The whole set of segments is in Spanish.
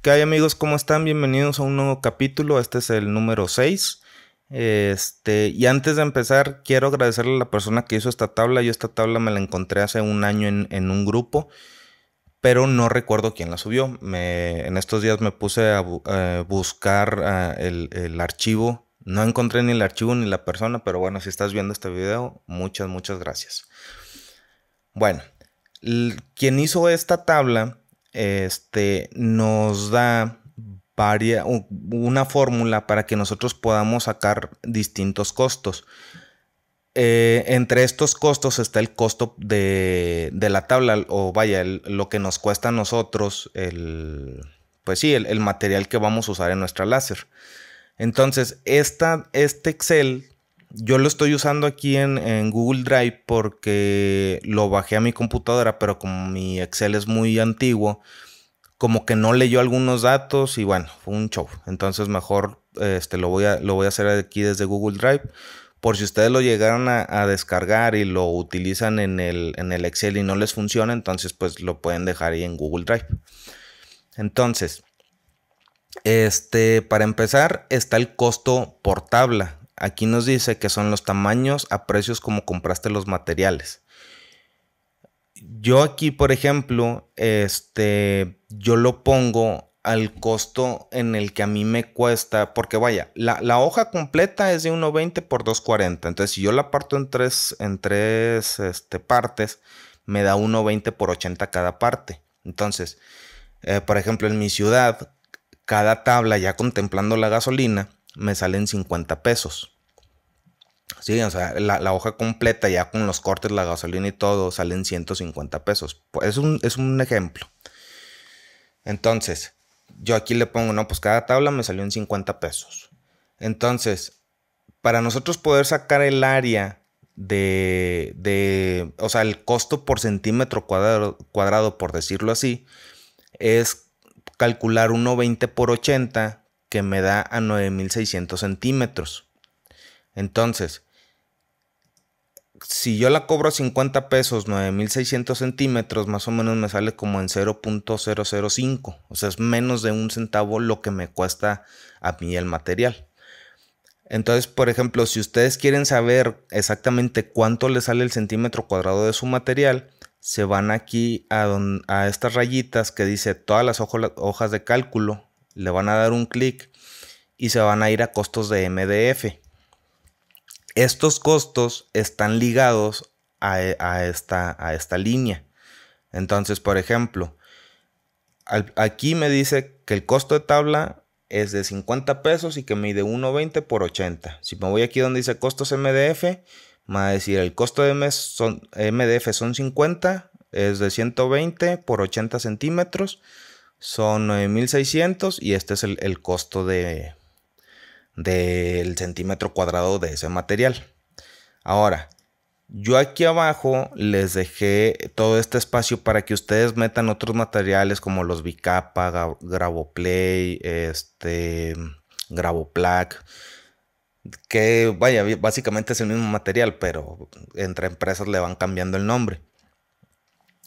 ¿Qué hay amigos? ¿Cómo están? Bienvenidos a un nuevo capítulo. Este es el número 6. Este, y antes de empezar, quiero agradecerle a la persona que hizo esta tabla. Yo esta tabla me la encontré hace un año en, un grupo, pero no recuerdo quién la subió. Me, en estos días me puse a buscar el, el archivo. No encontré ni el archivo ni la persona, pero bueno, si estás viendo este video, muchas, muchas gracias. Bueno, quien hizo esta tabla este, nos da una fórmula para que nosotros podamos sacar distintos costos. Eh, entre estos costos está el costo de, la tabla, o vaya, lo que nos cuesta a nosotros el, pues material que vamos a usar en nuestra láser. Entonces, este Excel yo lo estoy usando aquí en, Google Drive porque lo bajé a mi computadora, pero como mi Excel es muy antiguo, como que no leyó algunos datos y bueno, fue un show. Entonces mejor este, lo, voy a, lo voy a hacer aquí desde Google Drive. Por si ustedes lo llegaron a, descargar y lo utilizan en el, en el Excel y no les funciona, entonces pues lo pueden dejar ahí en Google Drive. Entonces, este, para empezar está el costo por tabla Aquí nos dice que son los tamaños a precios como compraste los materiales. Yo aquí, por ejemplo, este, yo lo pongo al costo en el que a mí me cuesta, porque vaya, la, hoja completa es de 1.20 por 2.40, entonces si yo la parto en tres, en tres este, partes, me da 1.20 por 80 cada parte. Entonces, eh, por ejemplo, en mi ciudad, cada tabla ya contemplando la gasolina, me salen 50 pesos. Sí, o sea, la, hoja completa ya con los cortes, la gasolina y todo, salen 150 pesos. Es un, es un ejemplo. Entonces, yo aquí le pongo, no, pues cada tabla me salió en 50 pesos. Entonces, para nosotros poder sacar el área de, de o sea, el costo por centímetro cuadrado, cuadrado por decirlo así, es calcular 1,20 por 80 que me da a 9600 centímetros. Entonces, si yo la cobro a 50 pesos, 9600 centímetros, más o menos me sale como en 0.005. O sea, es menos de un centavo lo que me cuesta a mí el material. Entonces, por ejemplo, si ustedes quieren saber exactamente cuánto le sale el centímetro cuadrado de su material, se van aquí a, a estas rayitas que dice todas las hojas de cálculo le van a dar un clic y se van a ir a costos de MDF. Estos costos están ligados a, esta, a esta, línea. Entonces, por ejemplo, aquí me dice que el costo de tabla es de 50 pesos y que mide 1.20 por 80. Si me voy aquí donde dice costos MDF, me va a decir el costo de mes son, MDF son 50, es de 120 por 80 centímetros son 9600 y este es el, costo de del centímetro cuadrado de ese material. Ahora, yo aquí abajo les dejé todo este espacio para que ustedes metan otros materiales como los bicapa, GraboPlay, este gravoplac, que vaya, básicamente es el mismo material, pero entre empresas le van cambiando el nombre.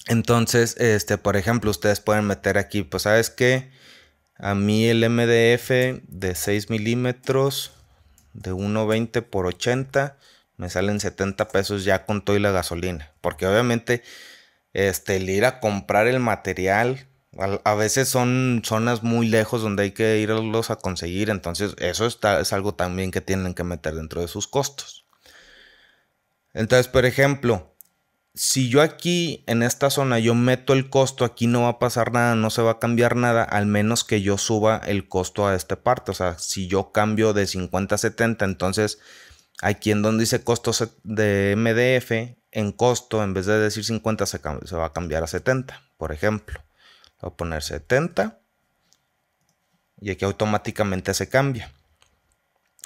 Entonces, este, por ejemplo, ustedes pueden meter aquí, pues, ¿sabes qué? A mí el MDF de 6 milímetros de 1.20 por 80 me salen 70 pesos ya con todo y la gasolina. Porque obviamente este, el ir a comprar el material, a, veces son zonas muy lejos donde hay que irlos a conseguir. Entonces eso es algo también que tienen que meter dentro de sus costos. Entonces, por ejemplo, si yo aquí en esta zona yo meto el costo, aquí no va a pasar nada, no se va a cambiar nada, al menos que yo suba el costo a esta parte. O sea, si yo cambio de 50 a 70, entonces aquí en donde dice costo de MDF, en costo, en vez de decir 50, se, se va a cambiar a 70, por ejemplo. Voy a poner 70 y aquí automáticamente se cambia.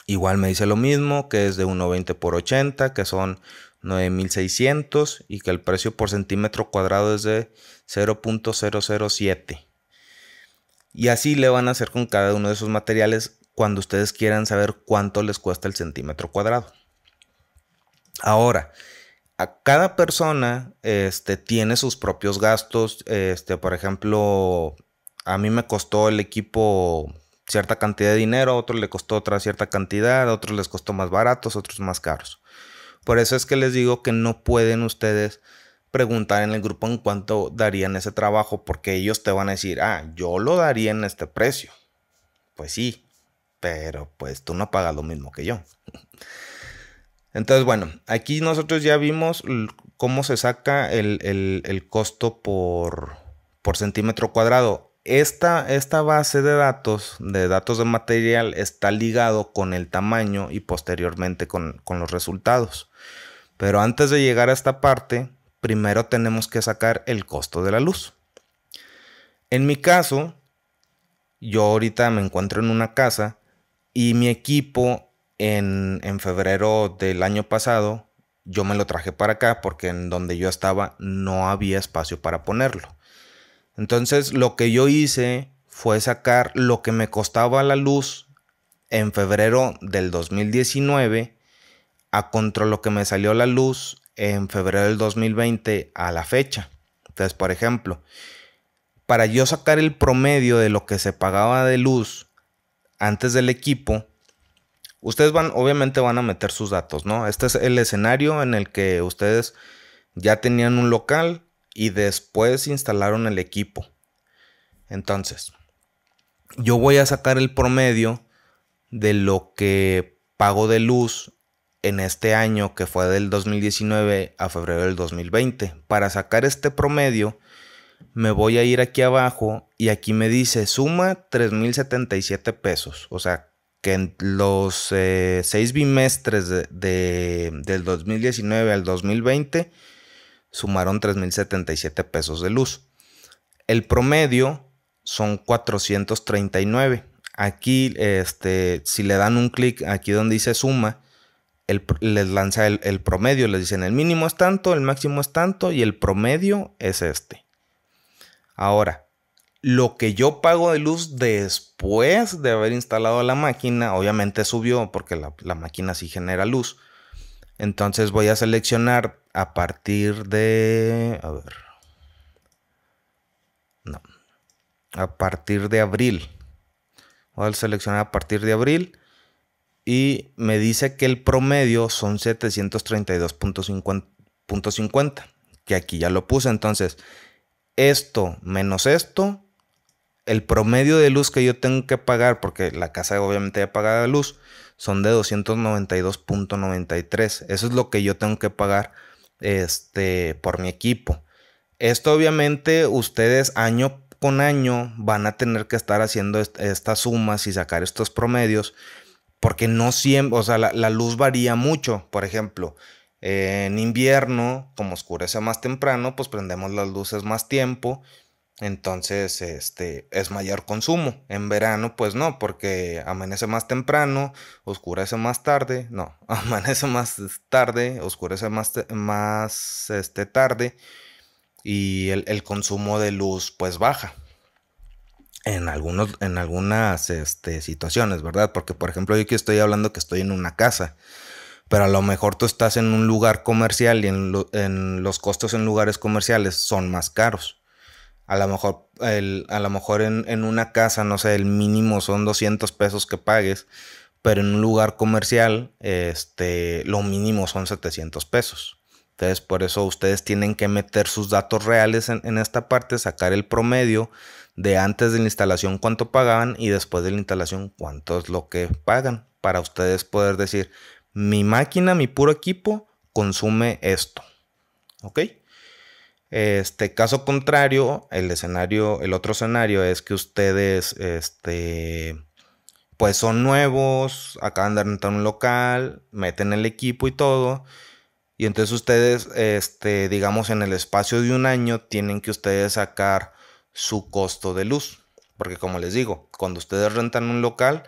Igual me dice lo mismo, que es de 1.20 por 80, que son 9.600 y que el precio por centímetro cuadrado es de 0.007. Y así le van a hacer con cada uno de esos materiales cuando ustedes quieran saber cuánto les cuesta el centímetro cuadrado. Ahora, a cada persona este, tiene sus propios gastos. Este, por ejemplo, a mí me costó el equipo cierta cantidad de dinero, a otro le costó otra cierta cantidad, a otros les costó más baratos, a otros más caros. Por eso es que les digo que no pueden ustedes preguntar en el grupo en cuánto darían ese trabajo, porque ellos te van a decir, ah, yo lo daría en este precio. Pues sí, pero pues tú no pagas lo mismo que yo. Entonces, bueno, aquí nosotros ya vimos cómo se saca el, costo por, por centímetro cuadrado. Esta, esta, base de datos, de datos de material, está ligado con el tamaño y posteriormente con, los resultados. Pero antes de llegar a esta parte, primero tenemos que sacar el costo de la luz. En mi caso, yo ahorita me encuentro en una casa y mi equipo en, en febrero del año pasado, yo me lo traje para acá porque en donde yo estaba no había espacio para ponerlo. Entonces lo que yo hice fue sacar lo que me costaba la luz en febrero del 2019 a contra lo que me salió la luz en febrero del 2020 a la fecha. Entonces, por ejemplo, para yo sacar el promedio de lo que se pagaba de luz antes del equipo, ustedes van, obviamente van a meter sus datos, ¿no? Este es el escenario en el que ustedes ya tenían un local, y después instalaron el equipo. Entonces, yo voy a sacar el promedio de lo que pago de luz en este año que fue del 2019 a febrero del 2020. Para sacar este promedio, me voy a ir aquí abajo y aquí me dice suma 3.077 pesos. O sea, que en los eh, seis bimestres de, del 2019 al 2020 sumaron 3.077 pesos de luz. El promedio son 439. Aquí, este, si le dan un clic aquí donde dice suma, les lanza el, promedio, les dicen el mínimo es tanto, el máximo es tanto y el promedio es este. Ahora, lo que yo pago de luz después de haber instalado la máquina, obviamente subió porque la, la máquina sí genera luz. Entonces voy a seleccionar a partir de... A ver. No. A partir de abril. Voy a seleccionar a partir de abril. Y me dice que el promedio son 732.50. Que aquí ya lo puse. Entonces, esto menos esto. El promedio de luz que yo tengo que pagar, porque la casa obviamente ya paga la luz, son de 292.93. Eso es lo que yo tengo que pagar este, por mi equipo. Esto obviamente ustedes año con año van a tener que estar haciendo estas sumas y sacar estos promedios porque no siempre, o sea, la, luz varía mucho. Por ejemplo, en invierno, como oscurece más temprano, pues prendemos las luces más tiempo entonces, este es mayor consumo. En verano, pues no, porque amanece más temprano, oscurece más tarde. No, amanece más tarde, oscurece más, este, tarde. Y el, consumo de luz, pues baja. En, algunos, en algunas este, situaciones, ¿verdad? Porque, por ejemplo, yo aquí estoy hablando que estoy en una casa pero a lo mejor tú estás en un lugar comercial y en, los costos en lugares comerciales son más caros. A lo mejor, a lo mejor en, una casa, no sé, el mínimo son 200 pesos que pagues, pero en un lugar comercial, este, lo mínimo son 700 pesos. Entonces, por eso ustedes tienen que meter sus datos reales en, en esta parte, sacar el promedio de antes de la instalación cuánto pagaban y después de la instalación cuánto es lo que pagan para ustedes poder decir, mi máquina, mi puro equipo consume esto. ¿Ok? Este caso contrario, el escenario, el otro escenario es que ustedes, este, pues son nuevos, acaban de rentar un local, meten el equipo y todo. Y entonces ustedes, este, digamos, en el espacio de un año tienen que ustedes sacar su costo de luz. Porque como les digo, cuando ustedes rentan un local,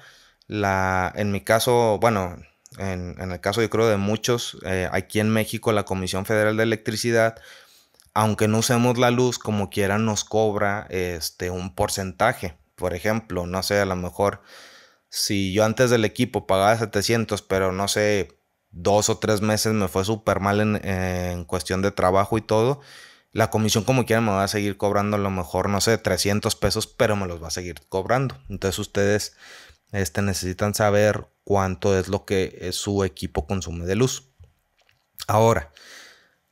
la, en mi caso, bueno, en, el caso yo creo de muchos, eh, aquí en México la Comisión Federal de Electricidad aunque no usemos la luz, como quiera nos cobra este, un porcentaje. Por ejemplo, no sé, a lo mejor si yo antes del equipo pagaba 700, pero no sé, dos o tres meses me fue súper mal en, cuestión de trabajo y todo, la comisión como quiera me va a seguir cobrando a lo mejor, no sé, 300 pesos, pero me los va a seguir cobrando. Entonces ustedes este, necesitan saber cuánto es lo que eh, su equipo consume de luz. Ahora,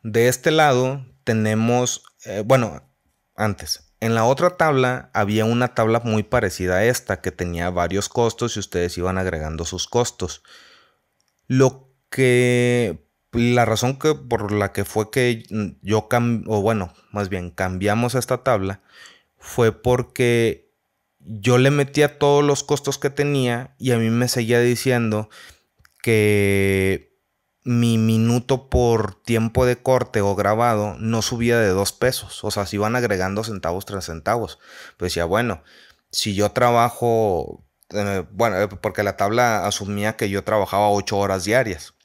de este lado tenemos, eh, bueno, antes, en la otra tabla había una tabla muy parecida a esta que tenía varios costos y ustedes iban agregando sus costos. Lo que la razón que por la que fue que yo o bueno, más bien cambiamos esta tabla fue porque yo le metía todos los costos que tenía y a mí me seguía diciendo que mi minuto por tiempo de corte o grabado no subía de dos pesos. O sea, se iban agregando centavos tras centavos. Pues decía, bueno, si yo trabajo, eh, bueno, eh, porque la tabla asumía que yo trabajaba ocho horas diarias.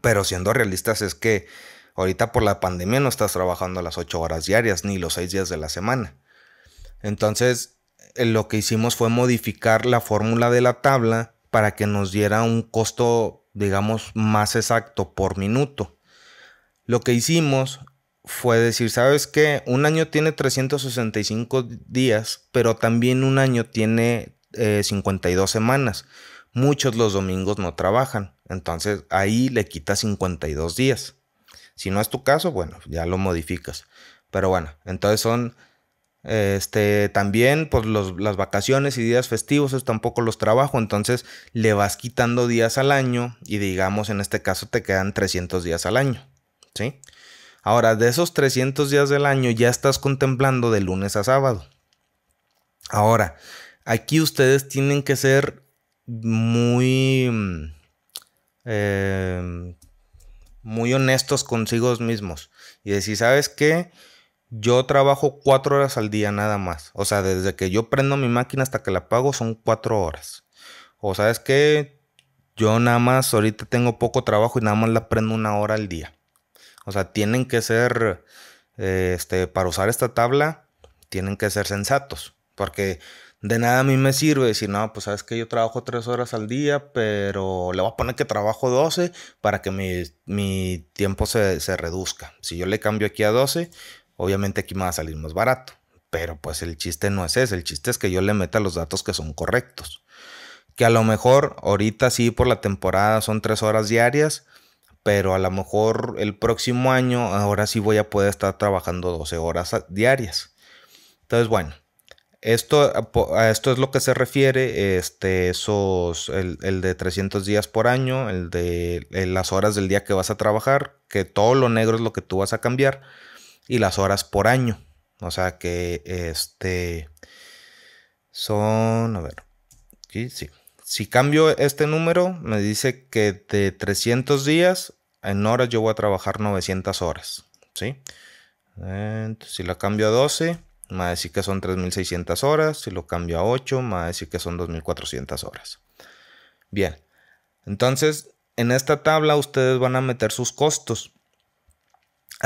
Pero siendo realistas es que ahorita por la pandemia no estás trabajando las ocho horas diarias ni los seis días de la semana. Entonces, eh, lo que hicimos fue modificar la fórmula de la tabla para que nos diera un costo digamos, más exacto por minuto. Lo que hicimos fue decir, ¿sabes qué? Un año tiene 365 días, pero también un año tiene 52 eh, semanas. Muchos los domingos no trabajan, entonces ahí le quitas 52 días. Si no es tu caso, bueno, ya lo modificas. Pero bueno, entonces son este, también, pues las vacaciones y días festivos, tampoco los trabajo, entonces le vas quitando días al año y digamos en este caso te quedan 300 días al año, ¿sí? Ahora, de esos 300 días del año ya estás contemplando de lunes a sábado. Ahora, aquí ustedes tienen que ser muy, eh, muy honestos consigo mismos y decir, ¿sabes qué? yo trabajo cuatro horas al día nada más. O sea, desde que yo prendo mi máquina hasta que la apago son cuatro horas. O sabes que yo nada más ahorita tengo poco trabajo y nada más la prendo una hora al día. O sea, tienen que ser, eh, este, para usar esta tabla, tienen que ser sensatos. Porque de nada a mí me sirve decir, no, pues sabes que yo trabajo tres horas al día, pero le voy a poner que trabajo 12 para que mi, tiempo se, se reduzca. Si yo le cambio aquí a 12, Obviamente aquí me va a salir más barato, pero pues el chiste no es ese, el chiste es que yo le meta los datos que son correctos. Que a lo mejor ahorita sí por la temporada son tres horas diarias, pero a lo mejor el próximo año ahora sí voy a poder estar trabajando 12 horas diarias. Entonces, bueno, esto, a esto es lo que se refiere, este, esos, el, de 300 días por año, el de eh, las horas del día que vas a trabajar, que todo lo negro es lo que tú vas a cambiar y las horas por año. O sea que este son, a ver, aquí sí. Si cambio este número, me dice que de 300 días en horas yo voy a trabajar 900 horas, ¿sí? si lo cambio a 12, me va a decir que son 3600 horas. Si lo cambio a 8, me va a decir que son 2400 horas. Bien, entonces en esta tabla ustedes van a meter sus costos.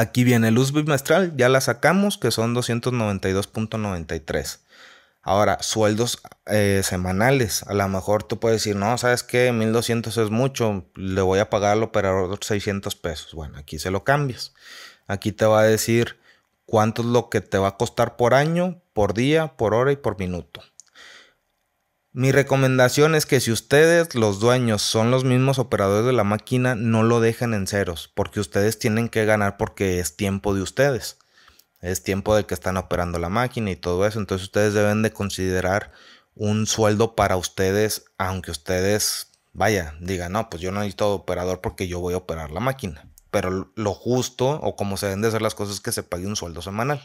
Aquí viene luz bimestral, ya la sacamos, que son 292.93. Ahora, sueldos eh, semanales. A lo mejor tú puedes decir, no, sabes que 1200 es mucho, le voy a pagar al otros 600 pesos. Bueno, aquí se lo cambias. Aquí te va a decir cuánto es lo que te va a costar por año, por día, por hora y por minuto. Mi recomendación es que si ustedes, los dueños, son los mismos operadores de la máquina, no lo dejen en ceros, porque ustedes tienen que ganar porque es tiempo de ustedes. Es tiempo del que están operando la máquina y todo eso. Entonces ustedes deben de considerar un sueldo para ustedes, aunque ustedes, vaya, digan, no, pues yo no necesito operador porque yo voy a operar la máquina. Pero lo justo o como se deben de hacer las cosas es que se pague un sueldo semanal.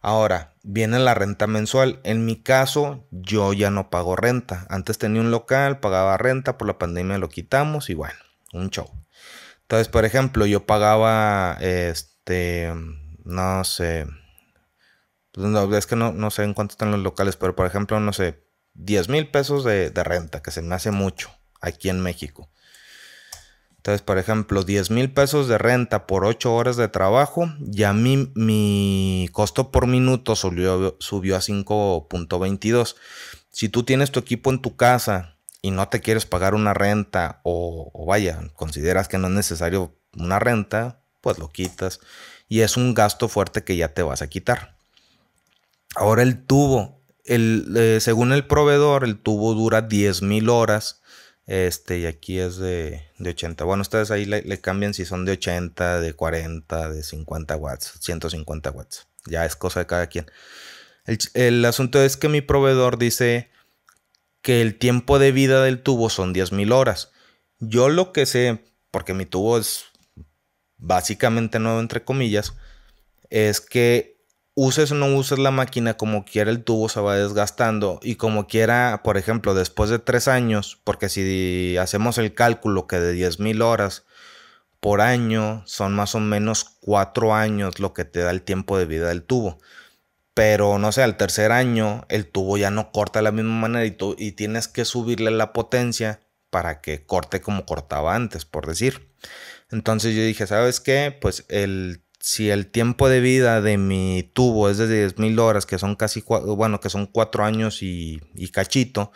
Ahora, viene la renta mensual. En mi caso, yo ya no pago renta. Antes tenía un local, pagaba renta, por la pandemia lo quitamos y bueno, un show. Entonces, por ejemplo, yo pagaba, este, no sé, pues, es que no, sé en cuánto están los locales, pero por ejemplo, no sé, 10 mil pesos de renta, que se me hace mucho aquí en México por ejemplo, 10 mil pesos de renta por 8 horas de trabajo, ya mi, mi costo por minuto subió, subió a 5.22. Si tú tienes tu equipo en tu casa y no te quieres pagar una renta o, vaya, consideras que no es necesario una renta, pues lo quitas y es un gasto fuerte que ya te vas a quitar. Ahora el tubo, el, eh, según el proveedor, el tubo dura mil horas este, y aquí es de, de 80. Bueno, ustedes ahí le, cambian si son de 80, de 40, de 50 watts, 150 watts. Ya es cosa de cada quien. El, el asunto es que mi proveedor dice que el tiempo de vida del tubo son 10.000 horas. Yo lo que sé, porque mi tubo es básicamente nuevo entre comillas, es que uses o no uses la máquina, como quiera el tubo se va desgastando y como quiera, por ejemplo, después de tres años, porque si hacemos el cálculo que de 10.000 horas por año son más o menos cuatro años lo que te da el tiempo de vida del tubo. Pero no sé, al tercer año el tubo ya no corta de la misma manera y, tú, y tienes que subirle la potencia para que corte como cortaba antes, por decir. Entonces yo dije, ¿sabes qué? Pues el si el tiempo de vida de mi tubo es de 10.000 horas, que son casi, bueno, que son cuatro años y, cachito,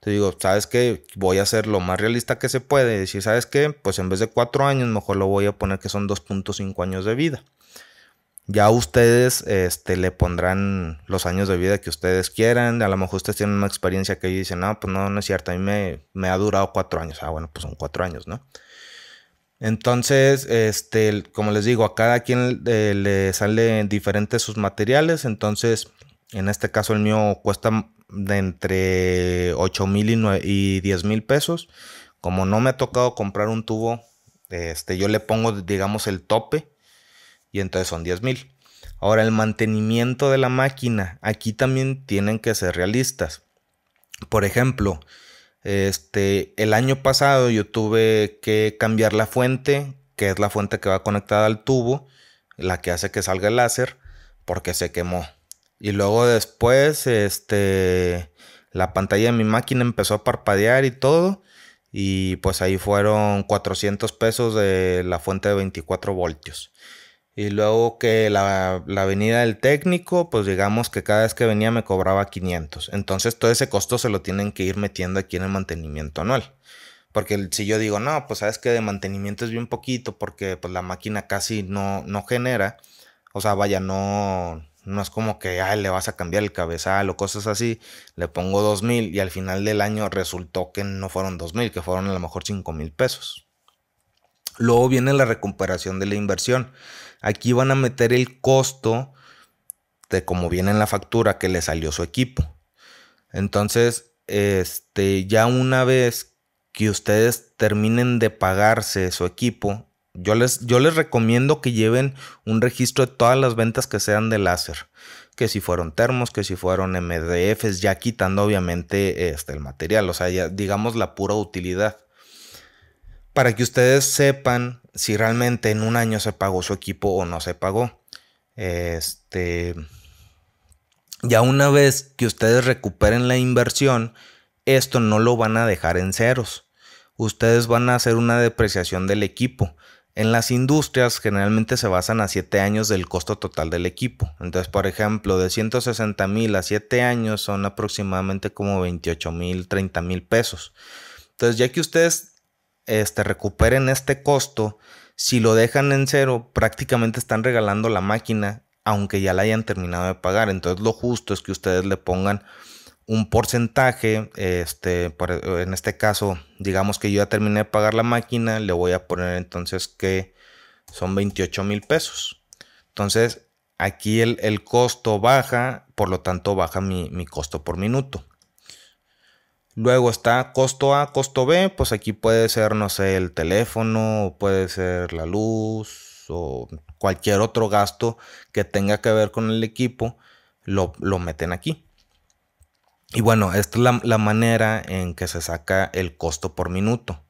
te digo, ¿sabes qué? Voy a hacer lo más realista que se puede. Decir, ¿sabes qué? Pues en vez de cuatro años, mejor lo voy a poner que son 2.5 años de vida. Ya ustedes este, le pondrán los años de vida que ustedes quieran. A lo mejor ustedes tienen una experiencia que dicen, no, pues no, no es cierto. A mí me, me ha durado 4 años. Ah, bueno, pues son 4 años, ¿no? Entonces, este, como les digo, a cada quien eh, le salen diferentes sus materiales. Entonces, en este caso el mío cuesta de entre 8 mil y, 10 mil pesos. Como no me ha tocado comprar un tubo, este, yo le pongo, digamos, el tope y entonces son 10 mil. Ahora, el mantenimiento de la máquina, aquí también tienen que ser realistas. Por ejemplo, este, el año pasado yo tuve que cambiar la fuente, que es la fuente que va conectada al tubo, la que hace que salga el láser, porque se quemó. Y luego después, este, la pantalla de mi máquina empezó a parpadear y todo. Y pues ahí fueron 400 pesos de la fuente de 24 voltios. Y luego que la, venida del técnico, pues digamos que cada vez que venía me cobraba 500. Entonces todo ese costo se lo tienen que ir metiendo aquí en el mantenimiento anual. Porque si yo digo, no, pues sabes que de mantenimiento es bien poquito porque pues la máquina casi no, no genera. O sea, vaya, no, no es como que le vas a cambiar el cabezal o cosas así. Le pongo 2000 y al final del año resultó que no fueron 2000, que fueron a lo mejor 5000 pesos. Luego viene la recuperación de la inversión. Aquí van a meter el costo de cómo viene en la factura que le salió su equipo. Entonces, este, ya una vez que ustedes terminen de pagarse su equipo, yo les, yo les recomiendo que lleven un registro de todas las ventas que sean de láser. Que si fueron termos, que si fueron MDFs, ya quitando obviamente este, el material, o sea, digamos la pura utilidad. Para que ustedes sepan si realmente en un año se pagó su equipo o no se pagó. Este. Ya una vez que ustedes recuperen la inversión, esto no lo van a dejar en ceros. Ustedes van a hacer una depreciación del equipo. En las industrias generalmente se basan a 7 años del costo total del equipo. Entonces, por ejemplo, de 160 mil a 7 años son aproximadamente como 28 mil, 30 mil pesos. Entonces, ya que ustedes este, recuperen este costo, si lo dejan en cero, prácticamente están regalando la máquina, aunque ya la hayan terminado de pagar. Entonces lo justo es que ustedes le pongan un porcentaje, este, en este caso, digamos que yo ya terminé de pagar la máquina, le voy a poner entonces que son 28 mil pesos. Entonces, aquí el, costo baja, por lo tanto baja mi costo por minuto. Luego está costo A, costo B, pues aquí puede ser, no sé, el teléfono, puede ser la luz o cualquier otro gasto que tenga que ver con el equipo, lo, meten aquí. Y bueno, esta es la, manera en que se saca el costo por minuto.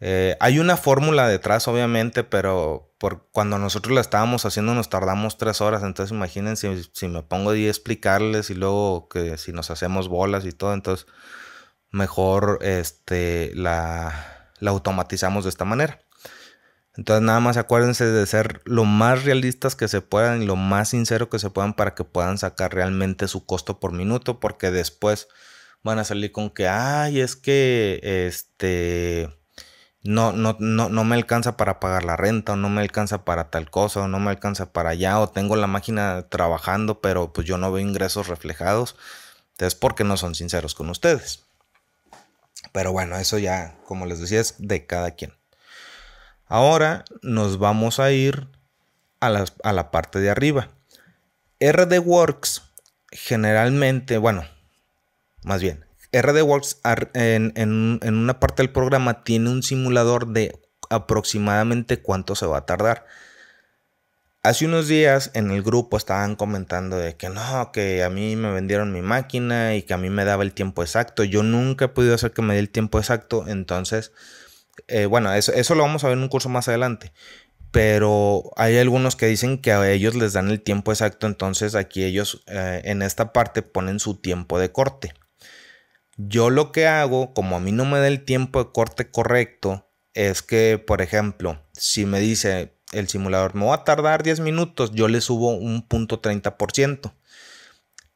Eh, hay una fórmula detrás, obviamente, pero por, cuando nosotros la estábamos haciendo nos tardamos tres horas, entonces imagínense si, si me pongo a explicarles y luego que si nos hacemos bolas y todo, entonces mejor este, la, automatizamos de esta manera. Entonces nada más acuérdense de ser lo más realistas que se puedan y lo más sincero que se puedan para que puedan sacar realmente su costo por minuto, porque después van a salir con que, ay, es que este no, no, no, me alcanza para pagar la renta, o no me alcanza para tal cosa, o no me alcanza para allá, o tengo la máquina trabajando, pero pues yo no veo ingresos reflejados. entonces porque no son sinceros con ustedes. Pero bueno, eso ya, como les decía, es de cada quien. Ahora nos vamos a ir a la, parte de arriba. RDWorks generalmente, bueno, más bien, RDWorks en, en una parte del programa tiene un simulador de aproximadamente cuánto se va a tardar. Hace unos días en el grupo estaban comentando de que no, que a mí me vendieron mi máquina y que a mí me daba el tiempo exacto. Yo nunca he podido hacer que me dé el tiempo exacto. Entonces, eh, bueno, eso, lo vamos a ver en un curso más adelante. Pero hay algunos que dicen que a ellos les dan el tiempo exacto. Entonces aquí ellos eh, en esta parte ponen su tiempo de corte. Yo lo que hago, como a mí no me da el tiempo de corte correcto, es que, por ejemplo, si me dice el simulador, me va a tardar 10 minutos, yo le subo un punto 30%.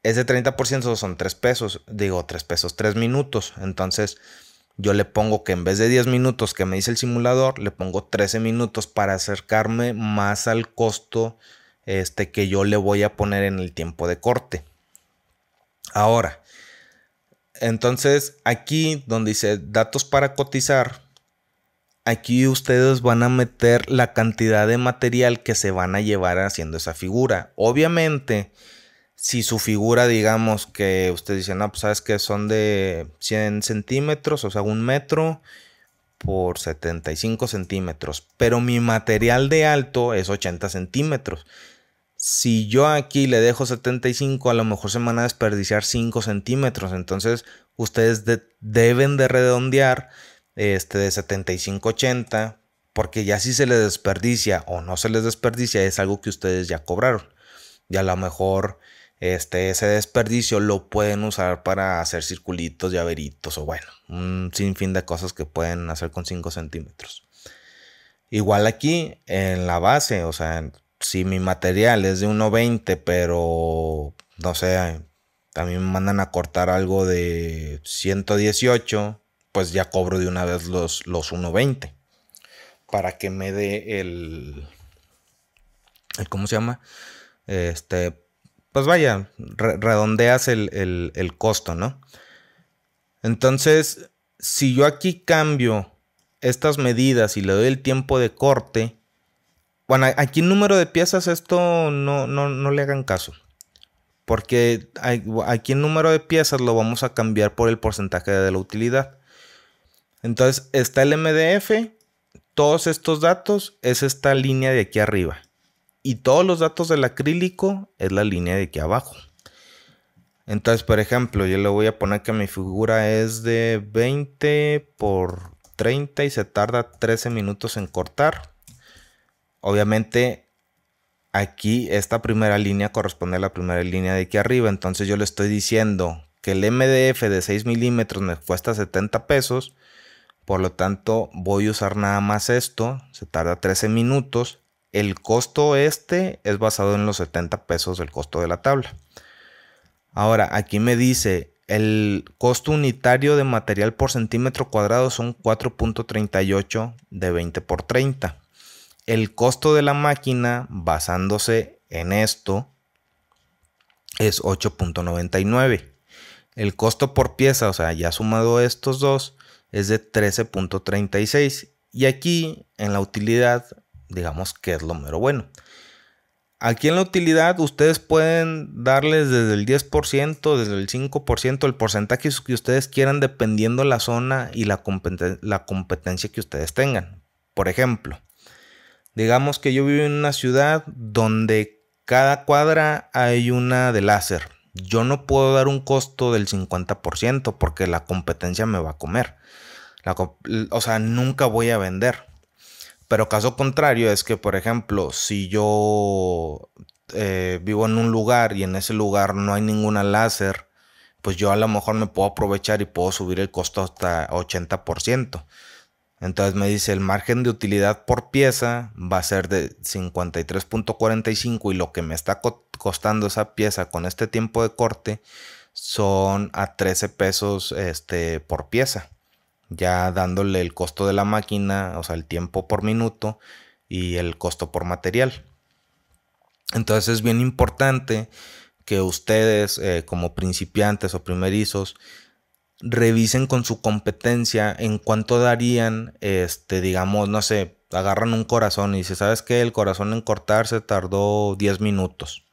Ese 30% son 3 pesos, digo 3 pesos, 3 minutos. Entonces yo le pongo que en vez de 10 minutos que me dice el simulador, le pongo 13 minutos para acercarme más al costo este, que yo le voy a poner en el tiempo de corte. Ahora, entonces aquí donde dice datos para cotizar, aquí ustedes van a meter la cantidad de material que se van a llevar haciendo esa figura. Obviamente, si su figura, digamos que ustedes dicen, no, pues sabes que son de 100 centímetros, o sea, un metro por 75 centímetros, pero mi material de alto es 80 centímetros. Si yo aquí le dejo 75, a lo mejor se van a desperdiciar 5 centímetros. Entonces, ustedes deben de redondear este, de 75-80, porque ya si se les desperdicia o no se les desperdicia es algo que ustedes ya cobraron. Y a lo mejor este, ese desperdicio lo pueden usar para hacer circulitos, llaveritos o bueno, un sinfín de cosas que pueden hacer con 5 centímetros. Igual aquí en la base, o sea, si mi material es de 1.20, pero no sé, también me mandan a cortar algo de 118 pues ya cobro de una vez los, los 1.20 para que me dé el, el, ¿cómo se llama? Este, pues vaya, redondeas el, costo, ¿no? Entonces, si yo aquí cambio estas medidas y le doy el tiempo de corte, bueno, aquí el número de piezas, esto no, no, no le hagan caso. Porque aquí el número de piezas lo vamos a cambiar por el porcentaje de la utilidad. Entonces está el MDF, todos estos datos es esta línea de aquí arriba. Y todos los datos del acrílico es la línea de aquí abajo. Entonces, por ejemplo, yo le voy a poner que mi figura es de 20 por 30 y se tarda 13 minutos en cortar. Obviamente, aquí esta primera línea corresponde a la primera línea de aquí arriba. Entonces yo le estoy diciendo que el MDF de 6 milímetros me cuesta 70 pesos por lo tanto, voy a usar nada más esto. Se tarda 13 minutos. El costo este es basado en los 70 pesos del costo de la tabla. Ahora, aquí me dice, el costo unitario de material por centímetro cuadrado son 4.38 de 20 por 30. El costo de la máquina, basándose en esto, es 8.99. El costo por pieza, o sea, ya sumado estos dos, es de 13.36 y aquí en la utilidad digamos que es lo mero bueno. Aquí en la utilidad ustedes pueden darles desde el 10%, desde el 5%, el porcentaje que ustedes quieran dependiendo la zona y la, la competencia que ustedes tengan. Por ejemplo, digamos que yo vivo en una ciudad donde cada cuadra hay una de láser yo no puedo dar un costo del 50% porque la competencia me va a comer. o sea, nunca voy a vender. Pero caso contrario es que, por ejemplo, si yo eh, vivo en un lugar y en ese lugar no hay ninguna láser, pues yo a lo mejor me puedo aprovechar y puedo subir el costo hasta 80%. Entonces me dice el margen de utilidad por pieza va a ser de 53.45 y lo que me está costando esa pieza con este tiempo de corte son a 13 pesos este, por pieza. Ya dándole el costo de la máquina, o sea, el tiempo por minuto y el costo por material. Entonces es bien importante que ustedes eh, como principiantes o primerizos revisen con su competencia en cuánto darían, este, digamos, no sé, agarran un corazón y dice, ¿sabes que El corazón en cortarse tardó 10 minutos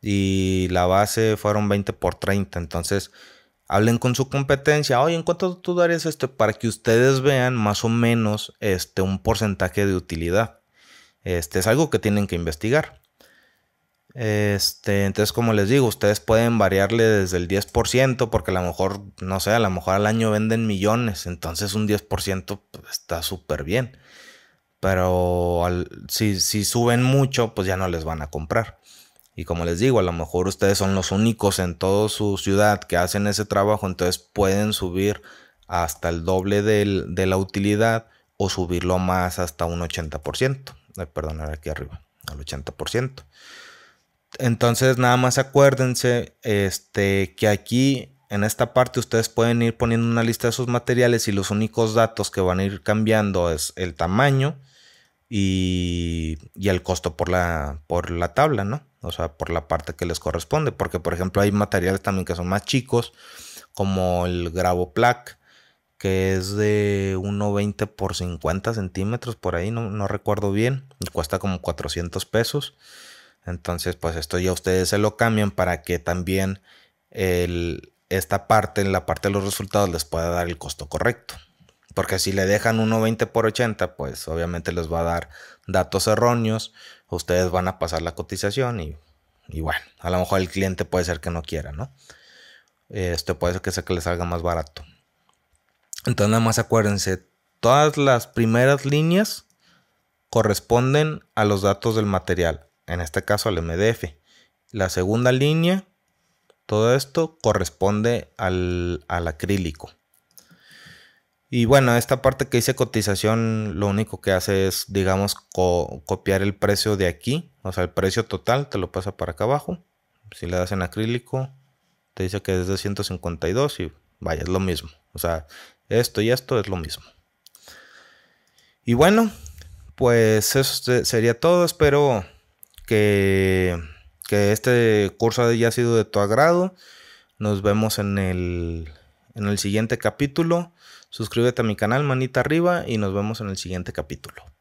y la base fueron 20 por 30. Entonces, hablen con su competencia, oye, ¿en cuánto tú darías esto? Para que ustedes vean más o menos este, un porcentaje de utilidad. Este es algo que tienen que investigar. Este, entonces, como les digo, ustedes pueden variarle desde el 10%, porque a lo mejor, no sé, a lo mejor al año venden millones, entonces un 10% pues, está súper bien. Pero si, suben mucho, pues ya no les van a comprar. Y como les digo, a lo mejor ustedes son los únicos en toda su ciudad que hacen ese trabajo, entonces pueden subir hasta el doble de la utilidad o subirlo más hasta un 80%. perdón, aquí arriba, al 80%. Entonces, nada más acuérdense este, que aquí en esta parte ustedes pueden ir poniendo una lista de sus materiales y los únicos datos que van a ir cambiando es el tamaño y, el costo por la, tabla, ¿no? O sea, por la parte que les corresponde. Porque, por ejemplo, hay materiales también que son más chicos, como el plaque, que es de 1,20 por 50 centímetros, por ahí, no, no recuerdo bien, y cuesta como 400 pesos. Entonces, pues esto ya ustedes se lo cambian para que también esta parte, en la parte de los resultados, les pueda dar el costo correcto. Porque si le dejan 1.20 por 80, pues obviamente les va a dar datos erróneos. Ustedes van a pasar la cotización y, y bueno, a lo mejor el cliente puede ser que no quiera, ¿no? Esto puede ser que sea que les salga más barato. Entonces nada más acuérdense, todas las primeras líneas corresponden a los datos del material en este caso al MDF. La segunda línea, todo esto corresponde al, acrílico. Y bueno, esta parte que dice cotización, lo único que hace es, digamos, copiar el precio de aquí, o sea, el precio total, te lo pasa para acá abajo. Si le das en acrílico, te dice que es de 152 y vaya, es lo mismo. O sea, esto y esto es lo mismo. Y bueno, pues eso sería todo. Espero que, este curso haya sido de tu agrado. Nos vemos en el, en el siguiente capítulo. Suscríbete a mi canal, manita arriba, y nos vemos en el siguiente capítulo.